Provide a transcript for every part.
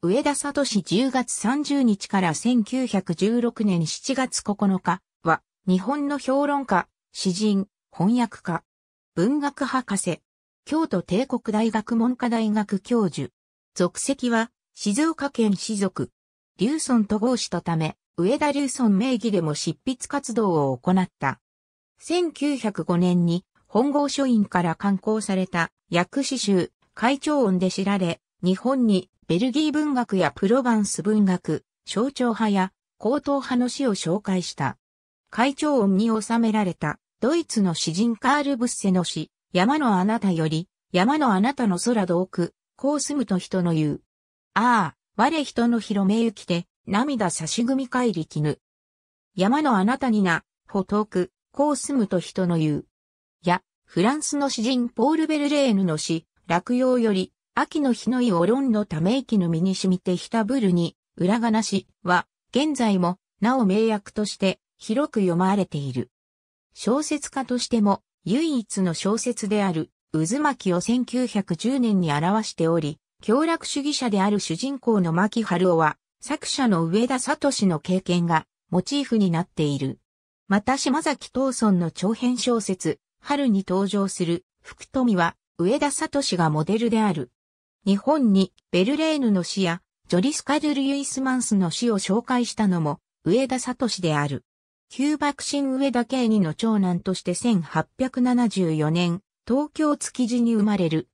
上田聡10月30日から1916年7月9日は、日本の評論家、詩人、翻訳家、文学博士、京都帝国大学文科大学教授。属籍は、静岡県士族。劉村と合しとため、上田劉村名義でも執筆活動を行った。1905年に、本郷書院から刊行された、薬詩集、会長音で知られ、日本にベルギー文学やプロヴァンス文学、象徴派や高等派の詩を紹介した。会長音に収められたドイツの詩人カール・ブッセの詩、山のあなたより、山のあなたの空遠く、こう住むと人の言う。ああ、我人の広めゆきて、涙差し組み帰りきぬ。山のあなたにな、ほ遠く、こう住むと人の言う。や、フランスの詩人ポール・ベルレーヌの詩、落葉より、秋の日のいをロンのため息の身に染みてひたぶるに、裏がなしは、現在も、なお名役として、広く読まれている。小説家としても、唯一の小説である、渦巻を1910年に表しており、協楽主義者である主人公の牧春夫は、作者の上田聡の経験が、モチーフになっている。また島崎藤村の長編小説、春に登場する、福富は、上田聡がモデルである。日本にベルレーヌの詩やジョリスカル・ルイスマンスの詩を紹介したのも上田聡である。旧幕臣上田慶二の長男として1874年、東京築地に生まれる。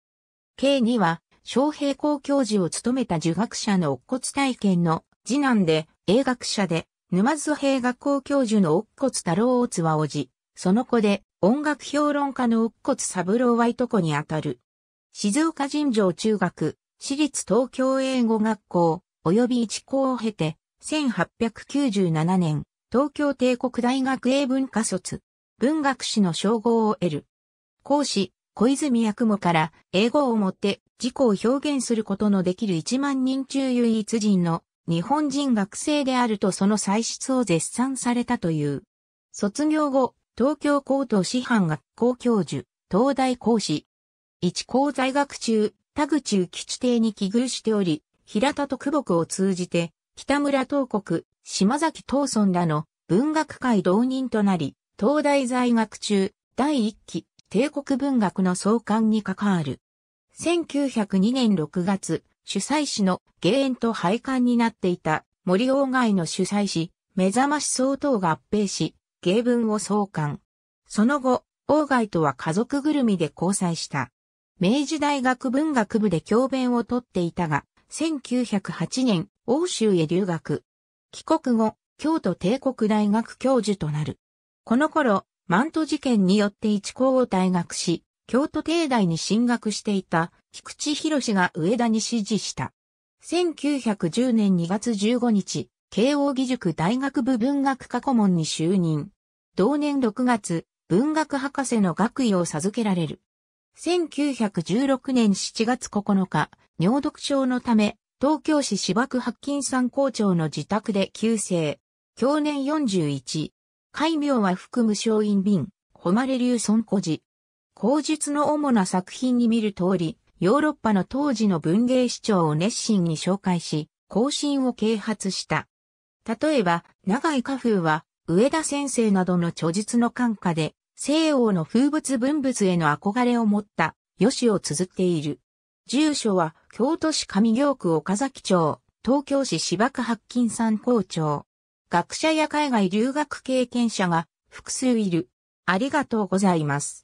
慶二は、昌平校教授を務めた儒学者の乙骨体験の次男で、英学者で、沼津平学校教授の乙骨太郎つはおじ、その子で、音楽評論家の乙骨三郎はいとこにあたる。静岡尋常中学、私立東京英語学校、及び一校を経て、1897年、東京帝国大学英文科卒、文学士の称号を得る。講師、小泉役もから英語をもって自己を表現することのできる1万人中唯一人の日本人学生であるとその才質を絶賛されたという。卒業後、東京高等師範学校教授、東大講師、一校在学中、田口宇吉邸に寄遇しており、平田と久保を通じて、北村東国、島崎東村らの文学界同人となり、東大在学中、第一期、帝国文学の創刊に関わる。1902年6月、主催誌の芸園と廃刊になっていた森鴎外の主催誌、目覚まし相当合併し、芸文を創刊。その後、鴎外とは家族ぐるみで交際した。明治大学文学部で教鞭をとっていたが、1908年、欧州へ留学。帰国後、京都帝国大学教授となる。この頃、マント事件によって一校を退学し、京都帝大に進学していた菊池博が上田に指示した。1910年2月15日、慶応義塾大学部文学科顧問に就任。同年6月、文学博士の学位を授けられる。1916年7月9日、尿毒症のため、東京市芝区白金山校長の自宅で急性。去年41。戒名は含む松院瓶、誉流孫古寺。口述の主な作品に見る通り、ヨーロッパの当時の文芸市長を熱心に紹介し、更進を啓発した。例えば、長井家風は、上田先生などの著述の感化で、西欧の風物文物への憧れを持った吉を綴っている。住所は京都市上京区岡崎町、東京市芝区白金山校長。学者や海外留学経験者が複数いる。ありがとうございます。